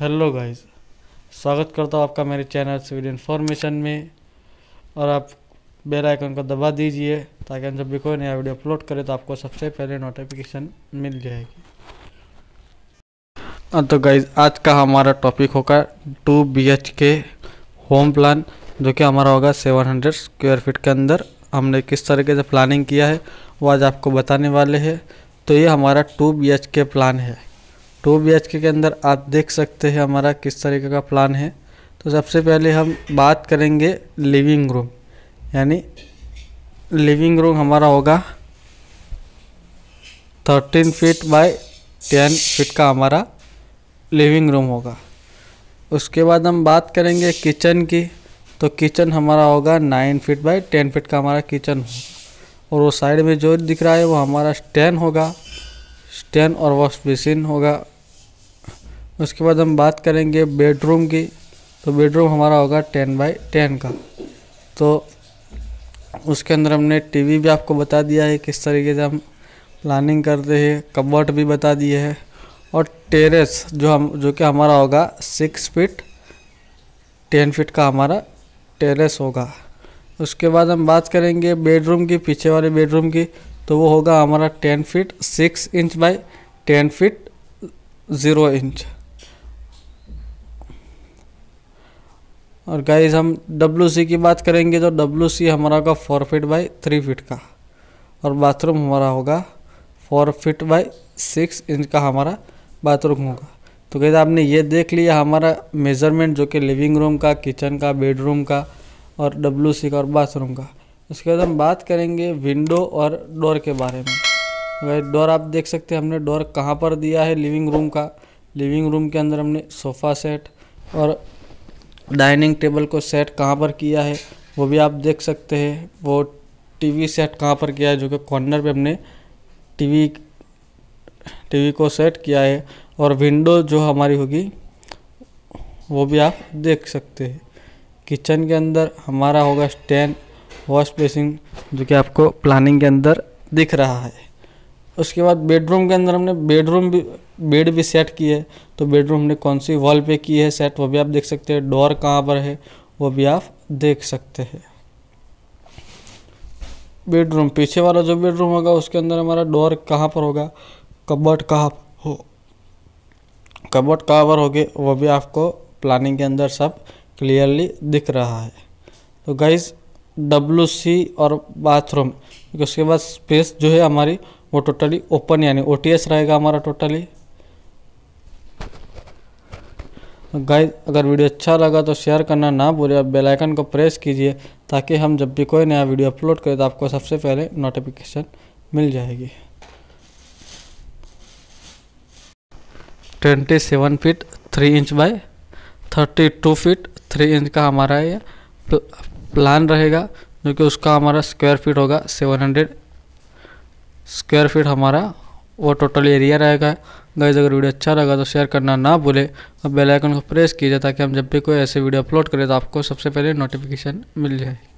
hello guys स्वागत करता हूँ आपका मेरे चैनल सिविल इन्फॉर्मेशन में और आप बेल आइकन को दबा दीजिए ताकि हम जब भी कोई नया वीडियो अपलोड करें तो आपको सबसे पहले नोटिफिकेशन मिल जाएगी हाँ, तो गाइज आज का हमारा टॉपिक होगा two B H K home plan जो कि हमारा होगा 700 स्क्वायर फीट के अंदर हमने किस तरीके से प्लानिंग किया है वो आज आपको बताने वाले हैं तो ये हमारा two B H K plan है टू बी के अंदर आप देख सकते हैं हमारा किस तरीके का प्लान है तो सबसे पहले हम बात करेंगे लिविंग रूम यानी लिविंग रूम हमारा होगा thirteen feet by ten feet का हमारा लिविंग रूम होगा उसके बाद हम बात करेंगे किचन की तो किचन हमारा होगा nine feet by ten feet का हमारा किचन होगा और वो साइड में जो दिख रहा है वो हमारा स्टैंड होगा स्टैन और वॉश बेसिन होगा उसके बाद हम बात करेंगे बेडरूम की तो बेडरूम हमारा होगा टेन बाई टेन का तो उसके अंदर हमने टीवी भी आपको बता दिया है किस तरीके से हम प्लानिंग करते हैं कबर्ट भी बता दिए है और टेरेस जो हम जो कि हमारा होगा सिक्स फिट टेन फिट का हमारा टेरेस होगा उसके बाद हम बात करेंगे बेडरूम की पीछे वाले बेडरूम की तो वो होगा हमारा ten feet six inch by ten feet zero inch और गाइज हम डब्ल्यू सी की बात करेंगे तो डब्ल्यू सी हमारा होगा four feet by three feet का और बाथरूम हमारा होगा four feet by six inch का हमारा बाथरूम होगा तो कहते आपने ये देख लिया हमारा मेज़रमेंट जो कि लिविंग रूम का किचन का बेडरूम का और डब्ल्यू सी का और बाथरूम का उसके बाद हम बात करेंगे विंडो और डोर के बारे में वह डोर आप देख सकते हैं हमने डोर कहाँ पर दिया है लिविंग रूम का लिविंग रूम के अंदर हमने सोफ़ा सेट और डाइनिंग टेबल को सेट कहाँ पर किया है वो भी आप देख सकते हैं वो टीवी सेट कहाँ पर किया है जो कि कॉर्नर पे हमने टीवी टीवी को सेट किया है और विंडो जो हमारी होगी वो भी आप देख सकते हैं किचन के अंदर हमारा होगा स्टैंड वॉश बेसिन जो कि आपको प्लानिंग के अंदर दिख रहा है उसके बाद बेडरूम के अंदर हमने बेडरूम भी बेड भी सेट की है तो बेडरूम हमने कौन सी वॉल पे की है सेट वो भी आप देख सकते हैं डोर कहाँ पर है वो भी आप देख सकते हैं बेडरूम पीछे वाला जो बेडरूम होगा उसके अंदर हमारा डोर कहाँ पर होगा कबर्ड कहाँ हो कबर्ड कहाँ पर होगी वो भी आपको प्लानिंग के अंदर सब क्लियरली दिख रहा है तो गाइज़ डब्लू सी और बाथरूम उसके बाद स्पेस जो है हमारी वो टोटली ओपन यानी ओ रहेगा हमारा टोटली गाइस अगर वीडियो अच्छा लगा तो शेयर करना ना भूलें और बेल आइकन को प्रेस कीजिए ताकि हम जब भी कोई नया वीडियो अपलोड करें तो आपको सबसे पहले नोटिफिकेशन मिल जाएगी 27 feet 3 inch by 32 feet 3 inch का हमारा ये प्लान रहेगा जो कि उसका हमारा स्क्वायर फीट होगा सेवन हंड्रेड स्क्वायर फीट हमारा वो टोटल एरिया रहेगा गाइज अगर वीडियो अच्छा लगा तो शेयर करना ना भूले और बेल आइकन को प्रेस कीजिए ताकि हम जब भी कोई ऐसे वीडियो अपलोड करें तो आपको सबसे पहले नोटिफिकेशन मिल जाए